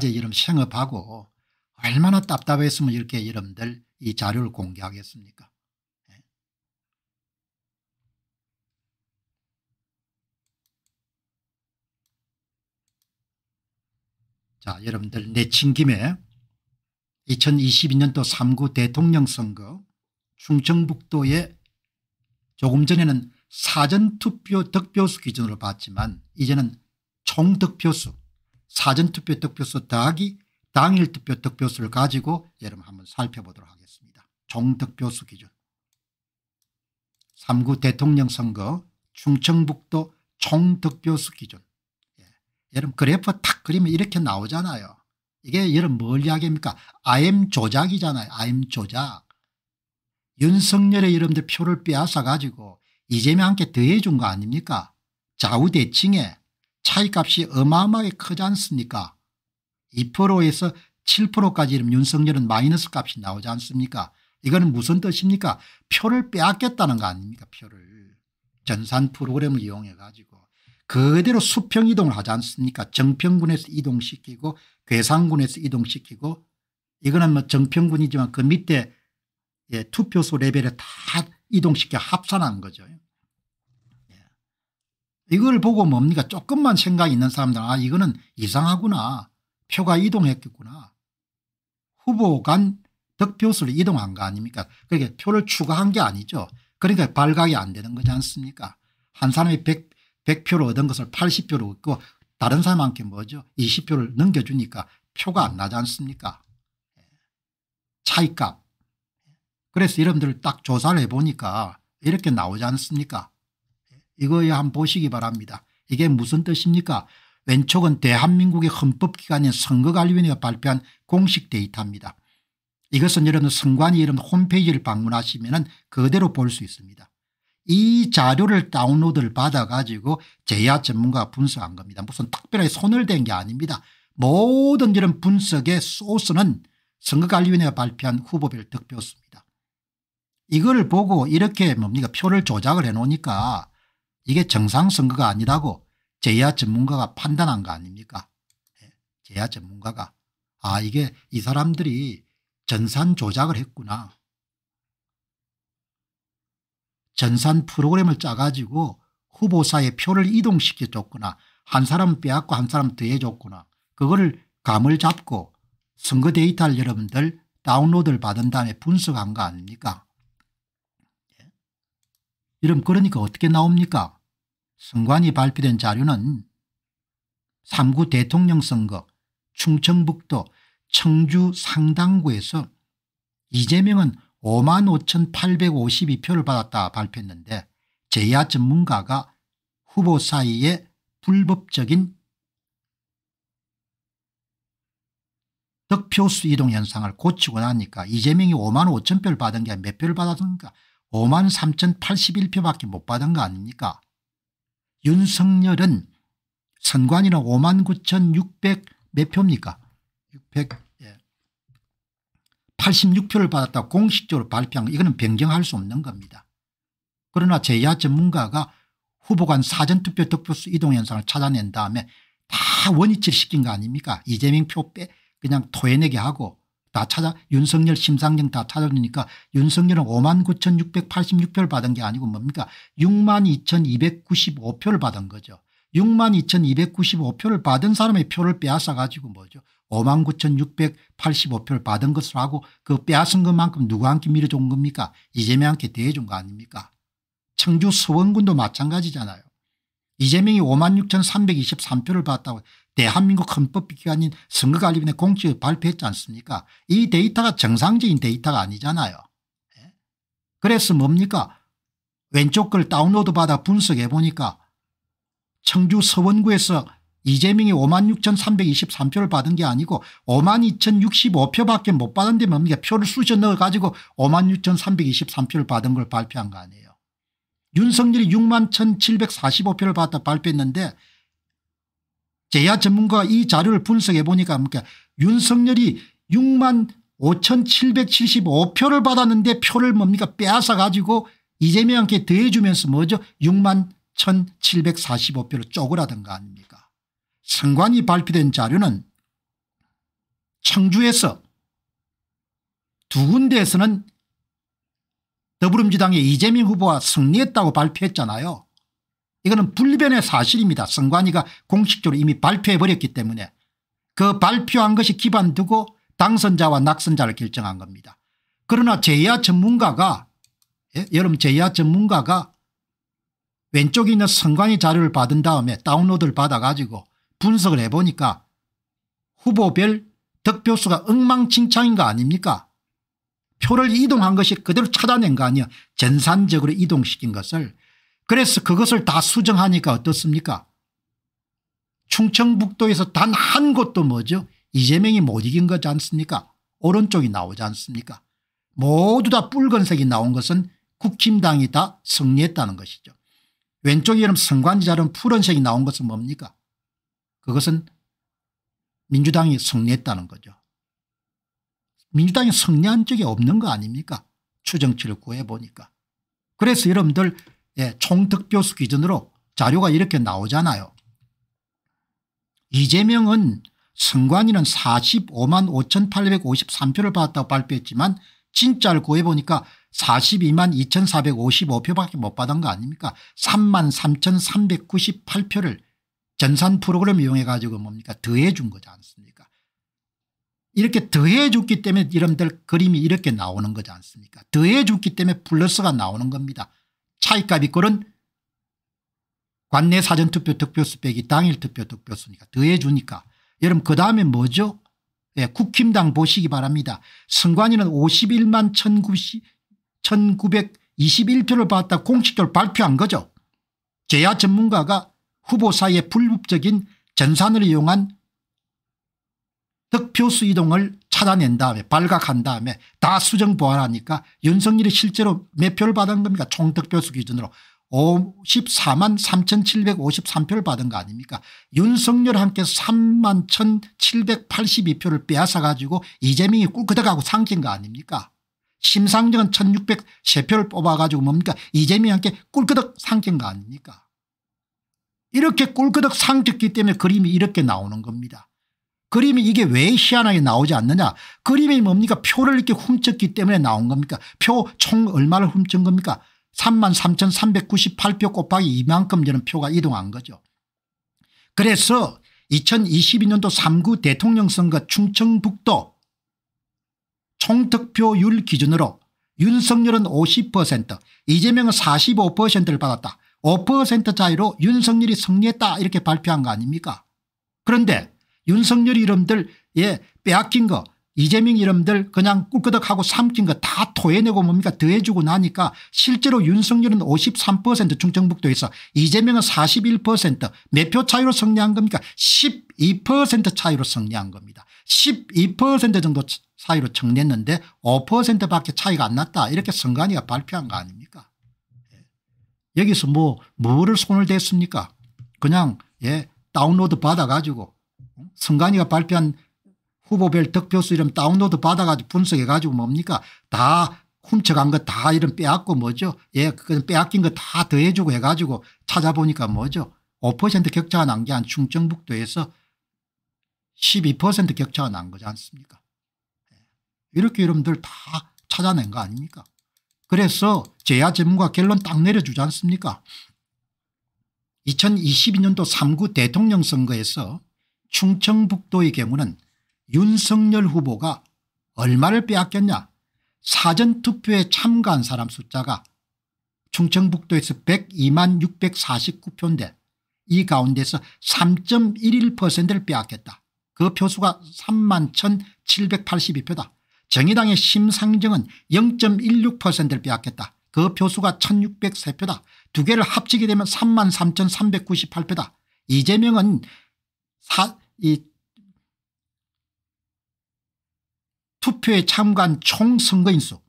아재 이름 생업하고 얼마나 답답했으면 이렇게 여러분들 이 자료를 공개하겠습니까 네. 자 여러분들 내친 김에 2022년도 3구 대통령 선거 충청북도에 조금 전에는 사전투표 득표수 기준으로 봤지만 이제는 총득표수 사전투표 득표수 더하기 당일 투표 득표수를 가지고 여러분 한번 살펴보도록 하겠습니다. 총득표수 기준 3구 대통령 선거 충청북도 총득표수 기준 예. 여러분 그래프 탁 그리면 이렇게 나오잖아요. 이게 여러분 뭘 이야기합니까? IM 조작이잖아요. IM 조작. 윤석열의 여러분들 표를 빼앗아 가지고 이재명한테 더해준 거 아닙니까? 좌우대칭에 차이값이 어마어마하게 크지 않습니까 2%에서 7%까지 이러면 윤석열은 마이너스 값이 나오지 않습니까 이거는 무슨 뜻입니까 표를 빼앗겠다는거 아닙니까 표를 전산 프로그램을 이용해 가지고 그대로 수평 이동을 하지 않습니까 정평군에서 이동시키고 괴상군에서 이동시키고 이거는 뭐 정평군이지만 그 밑에 예, 투표소 레벨에 다 이동시켜 합산한 거죠 이걸 보고 뭡니까 조금만 생각이 있는 사람들 아 이거는 이상하구나 표가 이동했겠구나 후보 간 득표수를 이동한 거 아닙니까 그러니 표를 추가한 게 아니죠 그러니까 발각이 안 되는 거지 않습니까 한 사람이 100, 100표를 얻은 것을 80표로 얻고 다른 사람한테 뭐죠 20표를 넘겨주니까 표가 안 나지 않습니까 차이값 그래서 여러분들 딱 조사를 해보니까 이렇게 나오지 않습니까 이거에 한번 보시기 바랍니다. 이게 무슨 뜻입니까 왼쪽은 대한민국의 헌법기관인 선거관리위원회가 발표한 공식 데이터입니다. 이것은 여러분 선관위 이름 홈페이지를 방문하시면 그대로 볼 수 있습니다. 이 자료를 다운로드를 받아가지고 제야 전문가가 분석한 겁니다. 무슨 특별하게 손을 댄 게 아닙니다. 모든 이런 분석의 소스는 선거관리위원회가 발표한 후보별 득표수입니다. 이걸 보고 이렇게 뭡니까 표를 조작을 해놓으니까 이게 정상선거가 아니라고 제야 전문가가 판단한 거 아닙니까 예, 제야 전문가가 아 이게 이 사람들이 전산 조작을 했구나 전산 프로그램을 짜가지고 후보사의 표를 이동시켜줬구나 한 사람 빼앗고 한 사람 더해줬구나 그거를 감을 잡고 선거 데이터를 여러분들 다운로드를 받은 다음에 분석한 거 아닙니까? 예. 이름 그러니까 어떻게 나옵니까? 선관위 발표된 자료는 3구 대통령 선거 충청북도 청주 상당구에서 이재명은 5만 5,852표를 받았다 발표했는데 제야 전문가가 후보 사이에 불법적인 득표수 이동 현상을 고치고 나니까 이재명이 5만 5천 표를 받은 게 몇 표를 받았습니까 5만 3 0 81표밖에 못 받은 거 아닙니까 윤석열은 선관위는 5만 9,600몇 표입니까? 6 86표를 예. 받았다 공식적으로 발표한 거 이거는 변경할 수 없는 겁니다. 그러나 제야 전문가가 후보 간 사전투표 득표수 이동 현상을 찾아낸 다음에 다 원위치를 시킨 거 아닙니까? 이재명 표 빼 그냥 토해내게 하고 다 찾아 윤석열 심상정 다 찾아주니까 윤석열은 5만 9,686표를 받은 게 아니고 뭡니까 6만 2,295표를 받은 거죠. 6만 2,295표를 받은 사람의 표를 빼앗아 가지고 뭐죠 5만 9,685표를 받은 것을 하고 그 빼앗은 것만큼 누구한테 밀어준 겁니까 이재명한테 대해준 거 아닙니까 청주 서원군도 마찬가지잖아요. 이재명이 5만 6,323표를 받았다고 대한민국 헌법기관인 선거관리위원회 공식 발표했지 않습니까 이 데이터가 정상적인 데이터가 아니잖아요. 예? 그래서 뭡니까 왼쪽 걸 다운로드 받아 분석해 보니까 청주 서원구에서 이재명이 56,323표를 받은 게 아니고 52,065표밖에 못 받은데 뭡니까 표를 쑤셔 넣어가지고 56,323표를 받은 걸 발표한 거 아니에요. 윤석열이 61,745표를 받다 발표했는데 제야 전문가가 이 자료를 분석해 보니까 뭡니까 윤석열이 6만 5,775표를 받았는데 표를 뭡니까 빼앗아 가지고 이재명한테 더해주면서 뭐죠 6만 1,745표를 쪼그라든 거 아닙니까 상관이 발표된 자료는 청주에서 두 군데에서는 더불어민주당의 이재명 후보가 승리했다고 발표했잖아요. 이거는 불변의 사실입니다. 선관위가 공식적으로 이미 발표해버렸기 때문에 그 발표한 것이 기반 두고 당선자와 낙선자를 결정한 겁니다. 그러나 제야 전문가가 예? 여러분 제야 전문가가 왼쪽에 있는 선관위 자료를 받은 다음에 다운로드를 받아가지고 분석을 해보니까 후보별 득표수가 엉망진창인 거 아닙니까 표를 이동한 것이 그대로 찾아낸 거아니에요 전산적으로 이동시킨 것을 그래서 그것을 다 수정하니까 어떻습니까 충청북도에서 단 한 곳도 뭐죠 이재명이 못 이긴 거지 않습니까 오른쪽이 나오지 않습니까 모두 다 붉은색이 나온 것은 국힘당이 다 승리했다는 것이죠 왼쪽이 그 성관지자는 푸른색이 나온 것은 뭡니까 그것은 민주당이 승리했다는 거죠 민주당이 승리한 적이 없는 거 아닙니까 추정치를 구해보니까 그래서 여러분들 예, 총득표수 기준으로 자료가 이렇게 나오잖아요. 이재명은 선관위는 45만 5,853표를 받았다고 발표했지만 진짜를 구해보니까 42만 2,455표밖에 못 받은 거 아닙니까 3만 3,398표를 전산 프로그램 이용해 가지고 뭡니까 더해 준 거지 않습니까 이렇게 더해 줬기 때문에 이름들 그림이 이렇게 나오는 거지 않습니까 더해 줬기 때문에 플러스가 나오는 겁니다 차이값이 꼴은 관내 사전투표 득표수 빼기 당일 투표 득표수니까 더해주니까 여러분 그 다음에 뭐죠? 예, 국힘당 보시기 바랍니다. 선관위는 51만 1921표를 받았다 공식적으로 발표한 거죠. 제야 전문가가 후보 사이의 불법적인 전산을 이용한 득표수 이동을 찾아낸 다음에 발각한 다음에 다 수정 보완하니까 윤석열이 실제로 몇 표를 받은 겁니까 총득표수 기준으로 54만 3753표를 받은 거 아닙니까 윤석열 함께 3만 1782표를 빼앗아 가지고 이재명이 꿀그하고 삼킨 거 아닙니까 심상정은 1603표를 뽑아 가지고 뭡니까 이재명이 함께 꿀그 삼킨 거 아닙니까 이렇게 꿀그 삼켰기 때문에 그림이 이렇게 나오는 겁니다 그림이 이게 왜 희한하게 나오지 않느냐 그림이 뭡니까 표를 이렇게 훔쳤기 때문에 나온 겁니까 표 총 얼마를 훔친 겁니까 33,398표 곱하기 이만큼 되는 표가 이동한 거죠. 그래서 2022년도 3구 대통령 선거 충청북도 총득표율 기준으로 윤석열은 50% 이재명은 45%를 받았다. 5% 차이로 윤석열이 승리했다 이렇게 발표한 거 아닙니까 그런데 윤석열 이름들 예 빼앗긴 거 이재명 이름들 그냥 꿀끄덕하고 삼킨 거 다 토해내고 뭡니까 더해주고 나니까 실제로 윤석열은 53% 충청북도에서 이재명은 41%몇 표 차이로 승리한 겁니까 12% 차이로 승리한 겁니다. 12% 정도 차이로 정리했는데 5%밖에 차이가 안 났다 이렇게 선관위가 발표한 거 아닙니까 예. 여기서 뭐 뭐를 손을 댔습니까 그냥 예 다운로드 받아가지고 선관이가 발표한 후보별 득표수 이름 다운로드 받아가지고 분석해가지고 뭡니까 다 훔쳐간 거 다이름 빼앗고 뭐죠 예그 빼앗긴 거 다 더해주고 해가지고 찾아보니까 뭐죠 5% 격차가 난 게 한 충청북도에서 12% 격차가 난 거지 않습니까 예. 이렇게 여러분들 다 찾아낸 거 아닙니까 그래서 제야 전문가 결론 딱 내려주지 않습니까 2022년도 3구 대통령 선거에서 충청북도의 경우는 윤석열 후보가 얼마를 빼앗겼냐 사전투표에 참가한 사람 숫자가 충청북도에서 102만 649표인데 이 가운데서 3.11%를 빼앗겼다. 그 표수가 3만 1782표다. 정의당의 심상정은 0.16%를 빼앗겼다. 그 표수가 1603표다. 두 개를 합치게 되면 3만 3398표다. 이재명은 사, 이 투표에 참관총 선거인수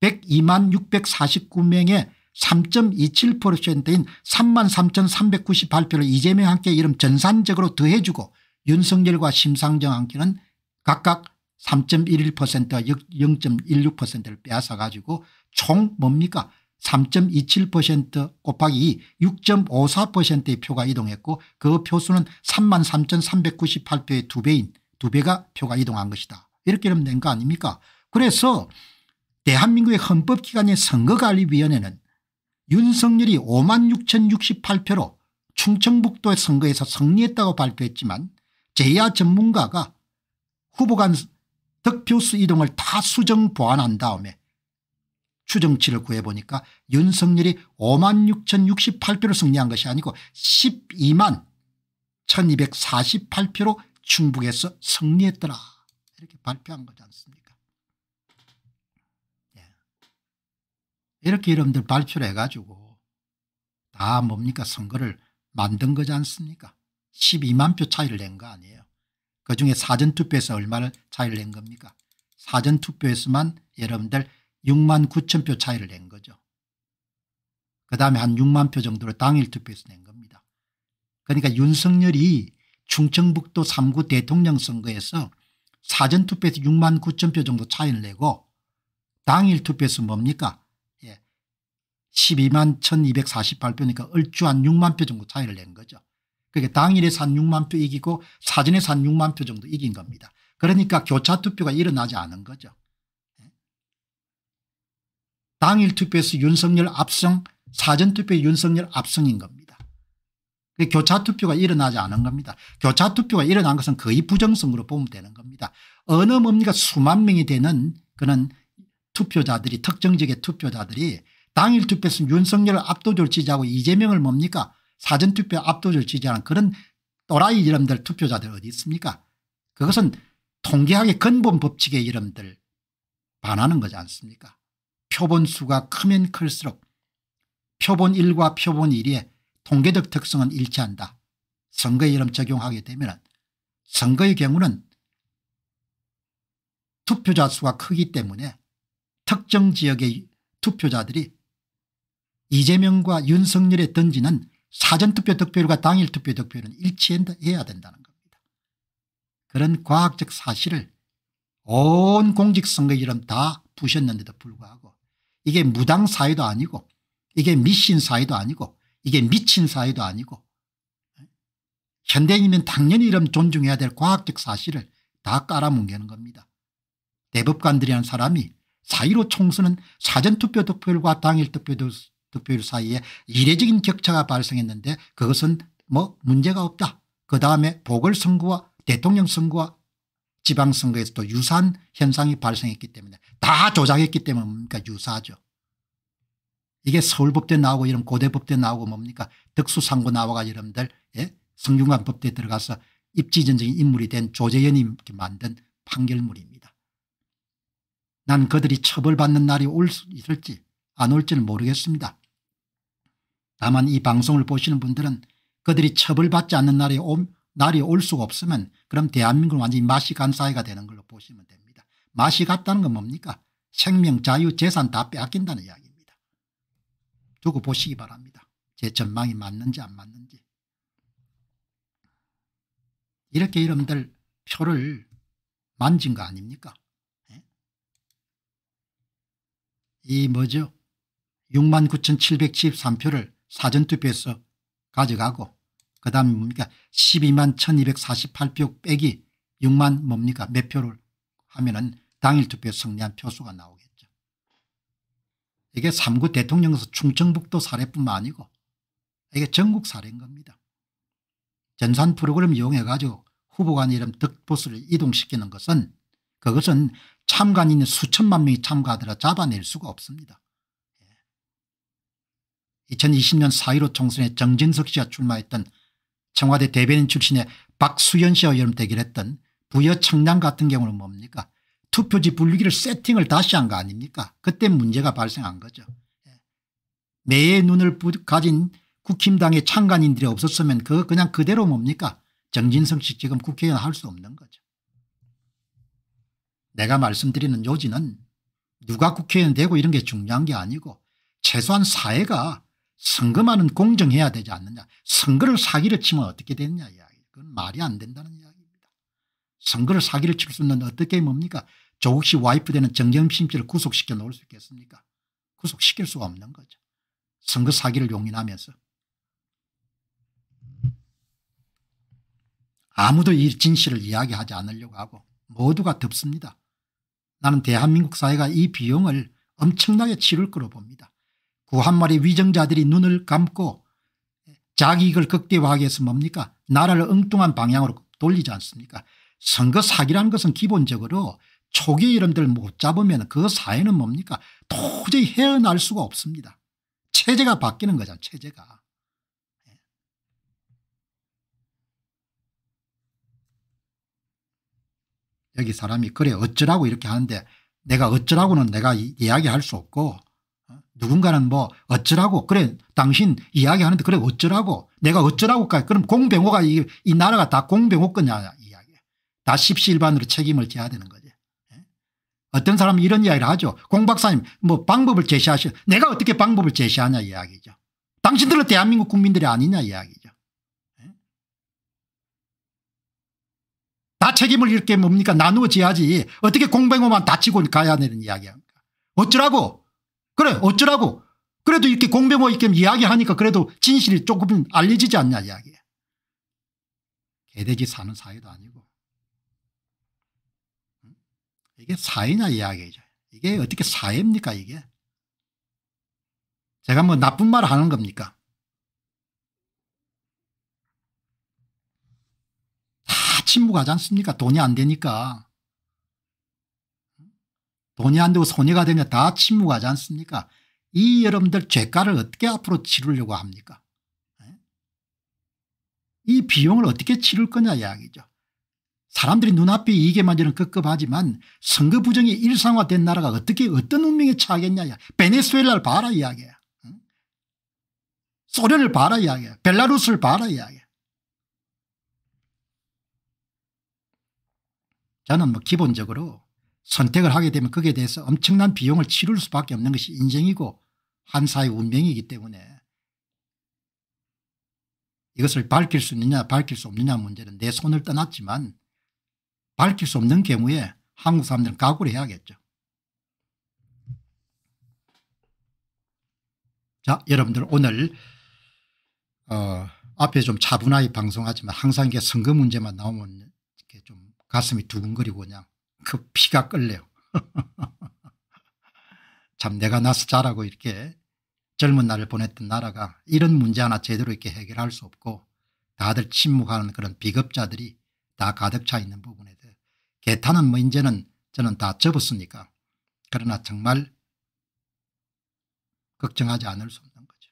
102만 649명의 3.27%인 3 3 3 9 0발표를 이재명 함께 이름 전산적으로 더해주고 윤석열과 심상정 함께는 각각 3.11%와 0.16%를 빼앗아 가지고 총 뭡니까 3.27% 곱하기 6.54%의 표가 이동했고 그 표수는 33,398표의 2배인2배가 표가 이동한 것이다. 이렇게 되면 된 거 아닙니까 그래서 대한민국의 헌법기관인 선거관리위원회는 윤석열이 5만 6,068표로 충청북도의 선거에서 승리했다고 발표했지만 제야 전문가가 후보 간 득표수 이동을 다 수정 보완한 다음에 추정치를 구해보니까 윤석열이 5만 6,068표로 승리한 것이 아니고 12만 1,248표로 충북에서 승리했더라 이렇게 발표한 거지 않습니까 네. 이렇게 여러분들 발표를 해가지고 다 뭡니까 선거를 만든 거지 않습니까 12만 표 차이를 낸 거 아니에요 그중에 사전투표에서 얼마를 차이를 낸 겁니까 사전투표에서만 여러분들 6만 9천 표 차이를 낸 거죠. 그 다음에 한 6만 표 정도를 당일 투표에서 낸 겁니다. 그러니까 윤석열이 충청북도 3구 대통령 선거에서 사전투표에서 6만 9천 표 정도 차이를 내고 당일 투표에서 뭡니까 예. 12만 1248표니까 얼추 한 6만 표 정도 차이를 낸 거죠. 그게 당일에 산 6만 표 이기고 사전에 산 6만 표 정도 이긴 겁니다. 그러니까 교차투표가 일어나지 않은 거죠. 당일 투표에서 윤석열 압승 사전투표 윤석열 압승인 겁니다. 교차투표가 일어나지 않은 겁니다. 교차투표가 일어난 것은 거의 부정성으로 보면 되는 겁니다. 어느 뭡니까 수만 명이 되는 그런 투표자들이 특정 지역의 투표자들이 당일 투표에서 윤석열을 압도적 지지하고 이재명을 뭡니까 사전투표 압도적 지지하는 그런 또라이 이름들 투표자들 어디 있습니까 그것은 통계학의 근본 법칙의 이름들 반하는 거지 않습니까 표본 수가 크면 클수록 표본 1과 표본 1의 통계적 특성은 일치한다. 선거의 이름 적용하게 되면 선거의 경우는 투표자 수가 크기 때문에 특정 지역의 투표자들이 이재명과 윤석열에 던지는 사전투표 득표율과 당일투표 득표율은 일치해야 된다는 겁니다. 그런 과학적 사실을 온 공직선거 이름 다 부셨는데도 불구하고 이게 무당 사회도 아니고 이게 미신 사회도 아니고 이게 미친 사회도 아니고 현대인이면 당연히 이런 존중해야 될 과학적 사실을 다 깔아뭉개는 겁니다. 대법관들이란 사람이 사이로 총선는 사전투표 득표율과 당일 투표 득표율 사이에 이례적인 격차가 발생했는데 그것은 뭐 문제가 없다. 그 다음에 보궐선거와 대통령 선거와 지방선거에서도 유사한 현상이 발생했기 때문에 다 조작했기 때문에 뭡니까 유사죠. 하 이게 서울법대 나오고 이런 고대법대 나오고 뭡니까 특수상고 나와가 여러분들 예? 성균관 법대 들어가서 입지전적인 인물이 된 조재현이 만든 판결물입니다. 난 그들이 처벌받는 날이 올 수 있을지 안 올지는 모르겠습니다. 다만 이 방송을 보시는 분들은 그들이 처벌받지 않는 날이 옴, 날이 올 수가 없으면 그럼 대한민국은 완전히 맛이 간 사회가 되는 걸로 보시면 됩니다. 맛이 갔다는 건 뭡니까? 생명, 자유, 재산 다 빼앗긴다는 이야기입니다. 두고 보시기 바랍니다. 제 전망이 맞는지 안 맞는지. 이렇게 여러분들 표를 만진 거 아닙니까? 예? 이 뭐죠? 69,773표를 사전투표에서 가져가고 그 다음 뭡니까 12만 1248표 빼기 6만 뭡니까 몇 표를 하면 은 당일 투표에 승리한 표수가 나오겠죠. 이게 3구 대통령에서 충청북도 사례뿐만 아니고 이게 전국 사례인 겁니다. 전산 프로그램 이용해 가지고 후보 간 이름 득보수를 이동시키는 것은 그것은 참관인 수천만 명이 참가하더라 잡아낼 수가 없습니다. 2020년 예. 4.15 총선에 정진석 씨가 출마했던 청와대 대변인 출신의 박수현 씨와 여름 대결했던 부여 청량 같은 경우는 뭡니까 투표지 분리기를 세팅을 다시 한 거 아닙니까 그때 문제가 발생한 거죠. 예. 매의 눈을 가진 국힘당의 창간인들이 없었으면 그거 그냥 그대로 뭡니까 정진성 씨 지금 국회의원 할 수 없는 거죠. 내가 말씀드리는 요지는 누가 국회의원 되고 이런 게 중요한 게 아니고 최소한 사회가 선거만은 공정해야 되지 않느냐. 선거를 사기를 치면 어떻게 되느냐 그건 말이 안 된다는 이야기입니다. 선거를 사기를 칠 수 있는 어떻게 뭡니까? 조국씨 와이프 되는 정경심 씨를 구속시켜 놓을 수 있겠습니까? 구속시킬 수가 없는 거죠. 선거 사기를 용인하면서. 아무도 이 진실을 이야기하지 않으려고 하고 모두가 덥습니다. 나는 대한민국 사회가 이 비용을 엄청나게 치를 거로 봅니다. 구한 그 말이 위정자들이 눈을 감고 자기 이익을 극대화하기 위해서 뭡니까 나라를 엉뚱한 방향으로 돌리지 않습니까 선거 사기라는 것은 기본적으로 초기 이름들 못 잡으면 그 사회는 뭡니까 도저히 헤어날 수가 없습니다. 체제가 바뀌는 거잖아 체제가. 여기 사람이 그래 어쩌라고 이렇게 하는데 내가 어쩌라고는 내가 이야기할 수 없고 누군가는 뭐 어쩌라고 그래 당신 이야기하는데 그래 어쩌라고 내가 어쩌라고까지 그럼 공병호가 이, 이 나라가 다 공병호 거냐 이야기 다 십시일반으로 책임을 져야 되는 거지 예? 어떤 사람이 이런 이야기를 하죠 공 박사님 뭐 방법을 제시하시 내가 어떻게 방법을 제시하냐 이야기죠 당신들은 대한민국 국민들이 아니냐 이야기죠 예? 다 책임을 잃게 뭡니까 나누어 져야지 어떻게 공병호만 다치고 가야 되는 이야기야 어쩌라고 그래 어쩌라고. 그래도 이렇게 공병호 있게 이야기하니까 그래도 진실이 조금 은 알려지지 않냐 이야기. 개돼지 사는 사이도 아니고. 이게 사회냐 이야기죠. 이게 어떻게 사회입니까 이게. 제가 뭐 나쁜 말 하는 겁니까? 다 침묵하지 않습니까? 돈이 안 되니까. 돈이 안 되고 손해가 되면 다 침묵하지 않습니까 이 여러분들 죄가를 어떻게 앞으로 치르려고 합니까 예? 이 비용을 어떻게 치를 거냐 이야기죠 사람들이 눈앞에 이익에만 저는 급급하지만 선거 부정이 일상화된 나라가 어떻게 어떤 운명에 처겠냐이야 베네수엘라를 봐라 이야기야 소련을 봐라 이야기야 벨라루스를 봐라 이야기야 저는 뭐 기본적으로 선택을 하게 되면 거기에 대해서 엄청난 비용을 치를 수밖에 없는 것이 인생이고 한사회 운명이기 때문에 이것을 밝힐 수 있느냐 밝힐 수 없느냐 문제는 내 손을 떠났지만 밝힐 수 없는 경우에 한국 사람들은 각오를 해야겠죠. 자 여러분들 오늘 어, 앞에 좀 차분하게 방송하지만 항상 이게 선거 문제만 나오면 이렇게 좀 가슴이 두근거리고 그냥 그 피가 끌려요참 내가 나서 자라고 이렇게 젊은 날을 보냈던 나라가 이런 문제 하나 제대로 이렇게 해결할 수 없고 다들 침묵하는 그런 비겁자들이 다 가득 차 있는 부분에 대해 개탄은 뭐 이제는 저는 다 접었으니까 그러나 정말 걱정하지 않을 수 없는 거죠.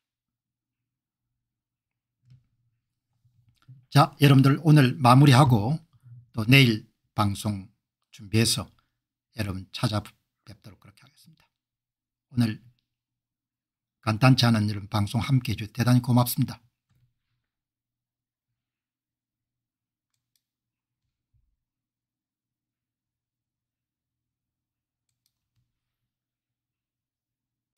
자 여러분들 오늘 마무리하고 또 내일 방송 준비해서 여러분 찾아뵙도록 그렇게 하겠습니다. 오늘 간단치 않은 이런 방송 함께해 주셔서 대단히 고맙습니다.